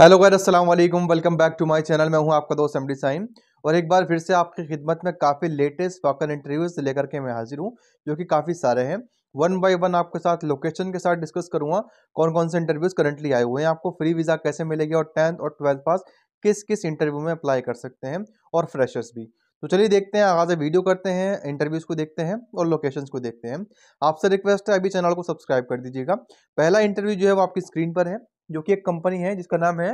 hello गैर अस्सलाम वालेकुम welcome back to my channel मैं हूं आपका दोस्त एम डी साइन और एक बार फिर से आपकी खिदमत में काफ़ी लेटेस्ट वॉकर इंटरव्यूज लेकर के मैं हाजिर हूं जो कि काफ़ी सारे हैं वन बाय वन आपके साथ लोकेशन के साथ डिस्कस करूंगा कौन कौन से इंटरव्यूज करंटली आए हुए हैं आपको फ्री वीज़ा कैसे मिलेगी और टेंथ और ट्वेल्थ पास किस किस इंटरव्यू में अप्लाई कर सकते हैं और फ्रेशर्स भी तो चलिए देखते हैं आगाज़ वीडियो करते हैं इंटरव्यूज़ को देखते हैं और लोकेशंस को देखते हैं आपसे रिक्वेस्ट है अभी चैनल को सब्सक्राइब कर दीजिएगा पहला इंटरव्यू जो है वो आपकी स्क्रीन पर है जो कि एक कंपनी है जिसका नाम है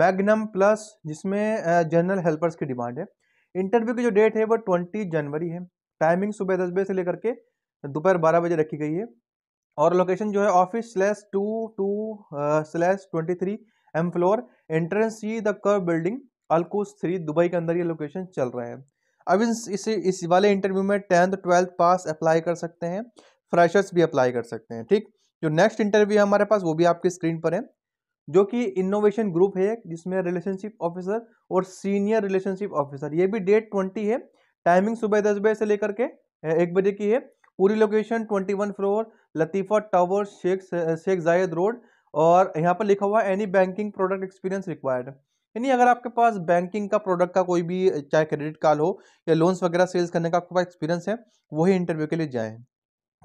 मैग्नम प्लस जिसमें जनरल हेल्पर्स की डिमांड है इंटरव्यू की जो डेट है वो ट्वेंटी जनवरी है टाइमिंग सुबह दस बजे से लेकर के दोपहर बारह बजे रखी गई है और लोकेशन जो है office slash two two slash twenty three M floor entrance C the कर बिल्डिंग अलकूस थ्री दुबई के अंदर ये लोकेशन चल रहा है अब इस, इस वाले इंटरव्यू में टेंथ ट्वेल्थ पास अप्लाई कर सकते हैं फ्रेशर्स भी अप्लाई कर सकते हैं ठीक जो नेक्स्ट इंटरव्यू है हमारे पास वो भी आपकी स्क्रीन पर है जो कि इनोवेशन ग्रुप है जिसमें रिलेशनशिप ऑफिसर और सीनियर रिलेशनशिप ऑफिसर ये भी डेट ट्वेंटी है टाइमिंग सुबह दस बजे से लेकर के एक बजे की है पूरी location twenty one floor Latifa tower Sheikh Sheikh Zayed road और यहाँ पर लिखा हुआ है any banking product experience required यानी अगर आपके पास बैंकिंग का प्रोडक्ट का कोई भी चाहे क्रेडिट कार्ड हो या लोन्स वगैरह सेल्स करने का आपके पास एक्सपीरियंस है वही इंटरव्यू के लिए जाएँ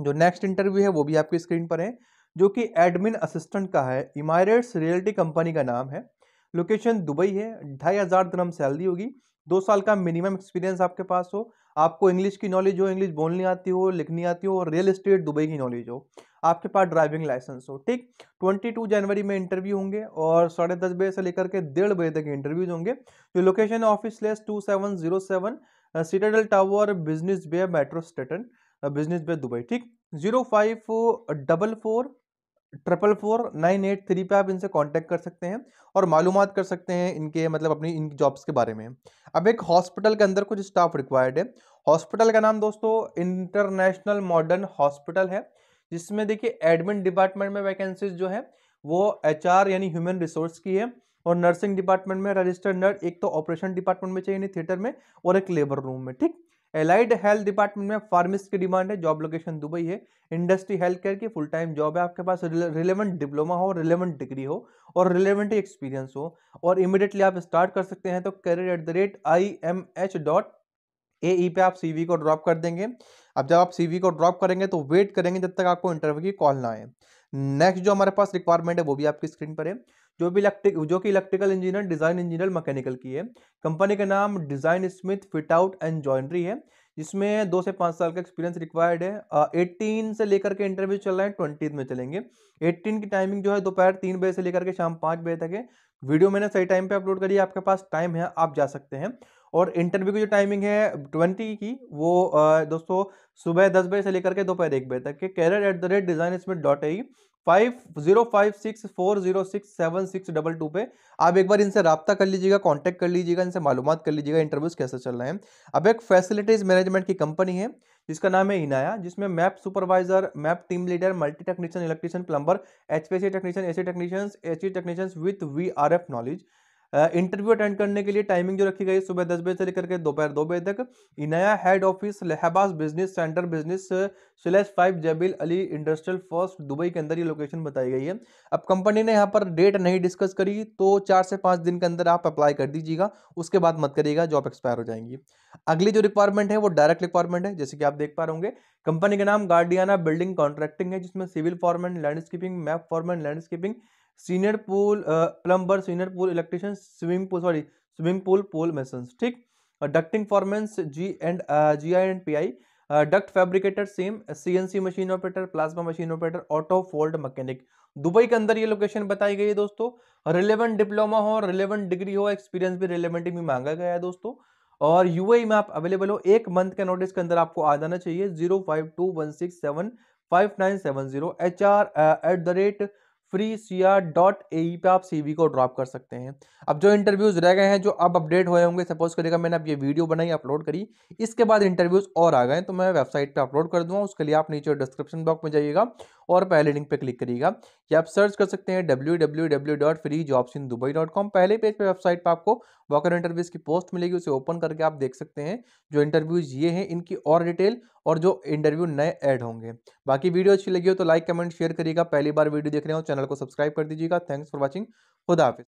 जो नेक्स्ट इंटरव्यू है वो भी आपकी स्क्रीन पर है जो कि एडमिन असिस्टेंट का है इमारेट्स रियल्टी कंपनी का नाम है लोकेशन दुबई है ढाई हज़ार दरम सैलरी होगी दो साल का मिनिमम एक्सपीरियंस आपके पास हो आपको इंग्लिश की नॉलेज हो इंग्लिश बोलनी आती हो लिखनी आती हो और रियल इस्टेट दुबई की नॉलेज हो आपके पास ड्राइविंग लाइसेंस हो ठीक 22 जनवरी में इंटरव्यू होंगे और साढ़े दस बजे से लेकर के डेढ़ बजे तक इंटरव्यूज होंगे जो लोकेशन है office less two seven zero seven Citadel tower Business Bay metro station Business Bay Dubai ठीक zero five double four triple four nine eight three पर आप इनसे कांटेक्ट कर सकते हैं और मालूम कर सकते हैं इनके मतलब अपनी इन जॉब्स के बारे में अब एक हॉस्पिटल के अंदर कुछ स्टाफ रिक्वायर्ड है हॉस्पिटल का नाम दोस्तों इंटरनेशनल मॉडर्न हॉस्पिटल है जिसमें देखिए एडमिन डिपार्टमेंट में वैकेंसीज जो है वो एच यानी ह्यूमन रिसोर्स की है और नर्सिंग डिपार्टमेंट में रजिस्टर्ड नर्स एक तो ऑपरेशन डिपार्टमेंट में चाहिए थिएटर में और एक लेबर रूम में ठीक एलाइड हेल्थ डिपार्टमेंट में फार्मिस्ट की डिमांड है जॉब लोकेशन दुबई है इंडस्ट्री हेल्थ केयर की फुल टाइम जॉब है आपके पास रिलेवेंट डिप्लोमा हो रिलेवेंट डिग्री हो और रिलेवेंट एक्सपीरियंस हो और इमिडिएटली आप स्टार्ट कर सकते हैं तो career at the rate I M H dot A E पे आप सीवी को ड्रॉप कर देंगे अब जब आप वी को ड्रॉप करेंगे तो वेट करेंगे जब तक आपको इंटरव्यू की कॉल ना आए नेक्स्ट जो हमारे पास रिक्वायरमेंट है वो भी आपकी स्क्रीन पर है जो भी इलेक्ट्रिक जो कि electrical engineer design engineer mechanical की है कंपनी का नाम design Smith fit out and joinery है जिसमें दो से पाँच साल का एक्सपीरियंस रिक्वायर्ड है एट्टीन से लेकर के इंटरव्यू चल रहा है ट्वेंटी में चलेंगे एट्टीन की टाइमिंग जो है दोपहर तीन बजे से लेकर के शाम पाँच बजे तक है वीडियो मैंने सही टाइम पे अपलोड करी है आपके पास टाइम है आप जा सकते हैं और इंटरव्यू की जो टाइमिंग है ट्वेंटी की वो दोस्तों सुबह दस बजे से लेकर के दोपहर एक बजे तक के career at the rate design इसमें dot I five zero five six four zero six seven six double two पे आप एक बार इनसे रब्ता कर लीजिएगा कॉन्टैक्ट कर लीजिएगा इनसे मालूम कर लीजिएगा इंटरव्यूज कैसे चल रहे हैं अब एक फैसिलिटीज मैनेजमेंट की कंपनी है जिसका नाम है इनाया जिसमें MEP supervisor MEP team leader multi technician electrician plumber H technician A technicians A technicians with V knowledge interview attend करने के लिए टाइमिंग जो रखी गई सुबह दस बजे से लेकर के दोपहर दो बजे तक इनाया हेड ऑफिस लहबास business center business slash five Jebel Ali industrial first Dubai के अंदर ये लोकेशन बताई गई है अब कंपनी ने यहाँ पर डेट नहीं डिस्कस करी तो चार से पाँच दिन के अंदर आप अप्लाई कर दीजिएगा उसके बाद मत करिएगा जॉब एक्सपायर हो जाएंगी अगली जो रिक्वायरमेंट है वो डायरेक्ट रिक्वायरमेंट है जैसे कि आप देख पा रहे होंगे कंपनी का नाम गार्डियाना बिल्डिंग कॉन्ट्रैक्टिंग है जिसमें civil form and landscaping MEP form and landscaping senior pool plumber senior pool electrician swimming pool sorry swimming pool pole mason ठीक ducting foremen G and G I and P I duct fabricator same CNC machine operator plasma machine operator auto fold mechanic Dubai के अंदर ये location बताई गई है दोस्तों relevant diploma हो relevant degree हो एक्सपीरियंस भी रिलेवेंट भी मांगा गया है दोस्तों और यूएई में आप अवेलेबल हो एक मंथ के नोटिस के अंदर आपको आ जाना चाहिए zero five two one six seven five nine seven zero H R at the rate free C R dot A पे आप सी को ड्रॉप कर सकते हैं अब जो इंटरव्यूज़ रह गए हैं जो अब अपडेट हुए होंगे सपोज करेगा मैंने अब ये वीडियो बनाई अपलोड करी इसके बाद इंटरव्यूज़ और आ गए तो मैं वेबसाइट पे अपलोड कर दूंगा उसके लिए आप नीचे डिस्क्रिप्शन बॉक्स में जाइएगा और पहले लिंक पे क्लिक करिएगा या आप सर्च कर सकते हैं W W W dot free jobs in Dubai dot com पहले पेज पर वेबसाइट पर आपको वॉकर इंटरव्यूज़ की पोस्ट मिलेगी उसे ओपन करके आप देख सकते हैं जो इंटरव्यूज़ ये हैं इनकी और डिटेल और जो इंटरव्यू नए ऐड होंगे बाकी वीडियो अच्छी लगी हो तो लाइक कमेंट शेयर करिएगा पहली बार वीडियो देख रहे हो चैनल चैनल को सब्सक्राइब कर दीजिएगा थैंक्स फॉर वॉचिंग खुदा